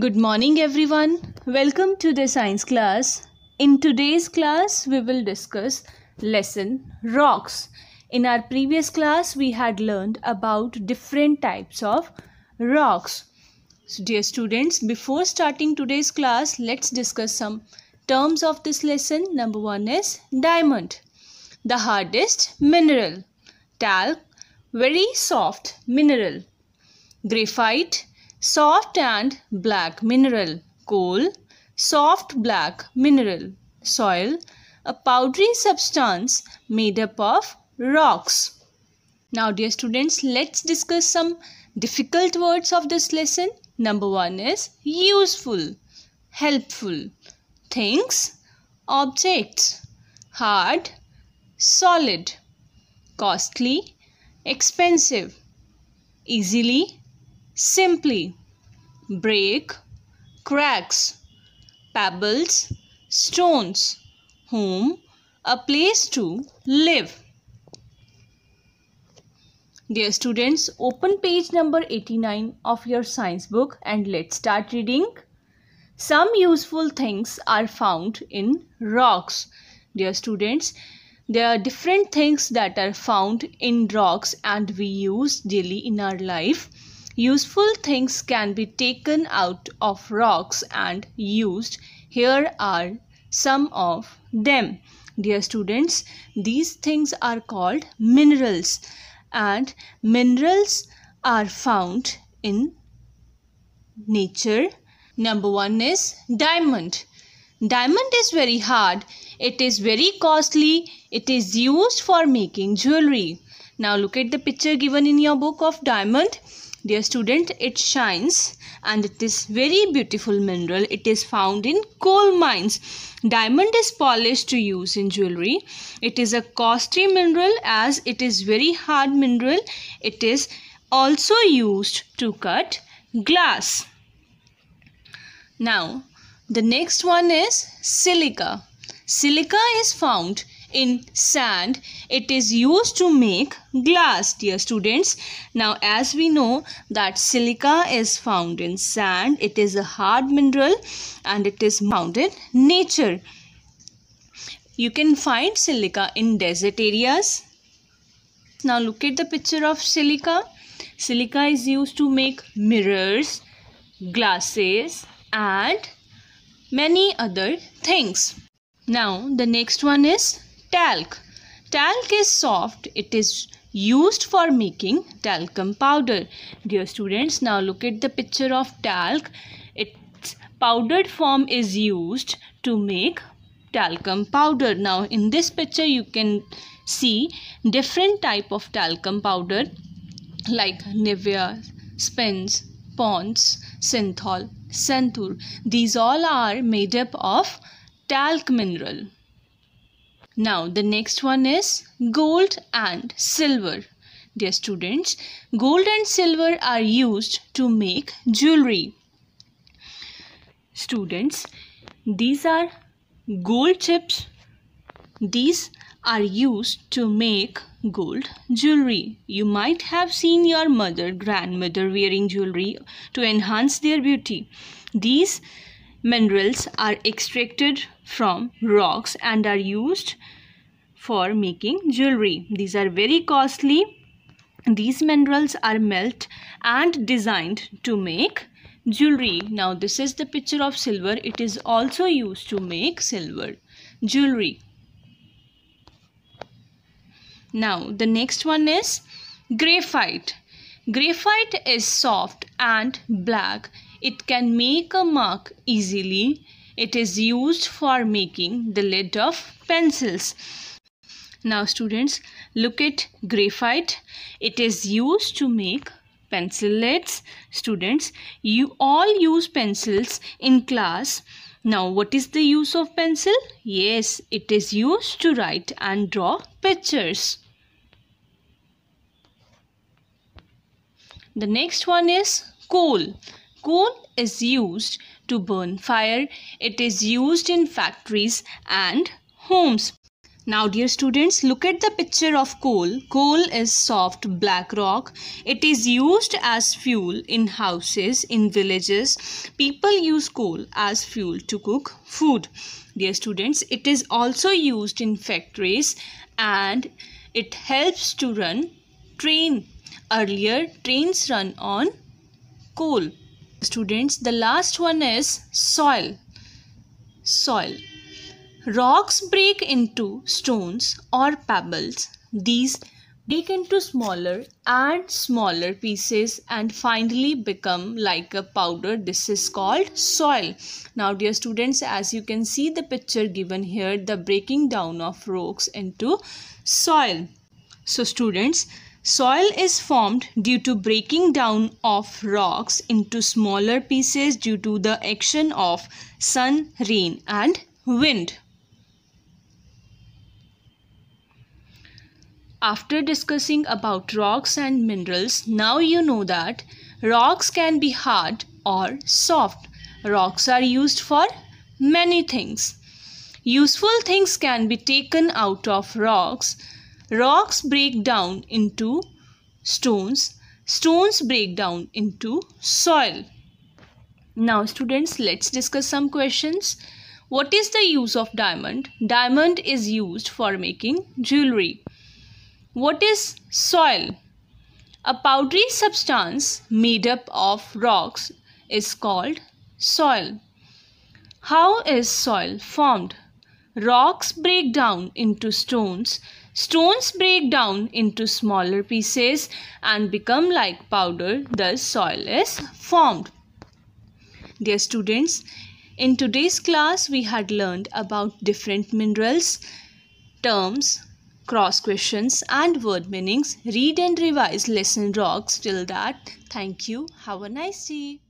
Good morning everyone. Welcome to the science class. In today's class we will discuss lesson rocks. In our previous class we had learned about different types of rocks. So dear students, before starting today's class, let's discuss some terms of this lesson. Number 1 is diamond, the hardest mineral. Talc, very soft mineral. Graphite soft and black mineral, coal, soft black mineral, soil, a powdery substance made up of rocks. Now dear students, let's discuss some difficult words of this lesson. Number one is useful, helpful, things, objects, hard, solid, costly, expensive, easily, simply break, cracks, pebbles, stones, home, a place to live. Dear students, open page number 89 of your science book and let's start reading. Some useful things are found in rocks. Dear students, there are different things that are found in rocks and we use daily in our life Useful things can be taken out of rocks and used. Here are some of them. Dear students, these things are called minerals and minerals are found in nature. Number one is diamond. Diamond is very hard. It is very costly. It is used for making jewelry. Now look at the picture given in your book of diamond. Dear student, it shines and it is very beautiful mineral. It is found in coal mines. Diamond is polished to use in jewelry. It is a costly mineral as it is very hard mineral. It is also used to cut glass. Now, the next one is silica. Silica is found in sand. It is used to make glass, dear students. Now, as we know that silica is found in sand. It is a hard mineral and it is found in nature. You can find silica in desert areas. Now, look at the picture of silica. Silica is used to make mirrors, glasses and many other things. Now, the next one is Talc. Talc is soft. It is used for making talcum powder. Dear students, now look at the picture of talc. Its powdered form is used to make talcum powder. Now in this picture you can see different type of talcum powder like Nivea, Spence, Pond's, Synthol, centur. These all are made up of talc mineral. Now the next one is gold and silver. Dear students, gold and silver are used to make jewelry. Students, these are gold chips. These are used to make gold jewelry. You might have seen your mother, grandmother wearing jewelry to enhance their beauty. These minerals are extracted from rocks and are used for making jewelry. These are very costly. These minerals are melt and designed to make jewelry. Now this is the picture of silver. It is also used to make silver jewelry. Now the next one is graphite. Graphite is soft and black it can make a mark easily. It is used for making the lid of pencils. Now students, look at graphite. It is used to make pencil lids. Students, you all use pencils in class. Now, what is the use of pencil? Yes, it is used to write and draw pictures. The next one is coal. Coal is used to burn fire. It is used in factories and homes. Now dear students, look at the picture of coal. Coal is soft black rock. It is used as fuel in houses, in villages. People use coal as fuel to cook food. Dear students, it is also used in factories and it helps to run train. Earlier, trains run on coal students the last one is soil soil rocks break into stones or pebbles these break into smaller and smaller pieces and finally become like a powder this is called soil now dear students as you can see the picture given here the breaking down of rocks into soil so students Soil is formed due to breaking down of rocks into smaller pieces due to the action of sun, rain and wind. After discussing about rocks and minerals, now you know that rocks can be hard or soft. Rocks are used for many things. Useful things can be taken out of rocks Rocks break down into stones. Stones break down into soil. Now students, let's discuss some questions. What is the use of diamond? Diamond is used for making jewelry. What is soil? A powdery substance made up of rocks is called soil. How is soil formed? Rocks break down into stones. Stones break down into smaller pieces and become like powder, thus soil is formed. Dear students, in today's class we had learned about different minerals, terms, cross questions and word meanings. Read and revise lesson rocks till that. Thank you. Have a nice day.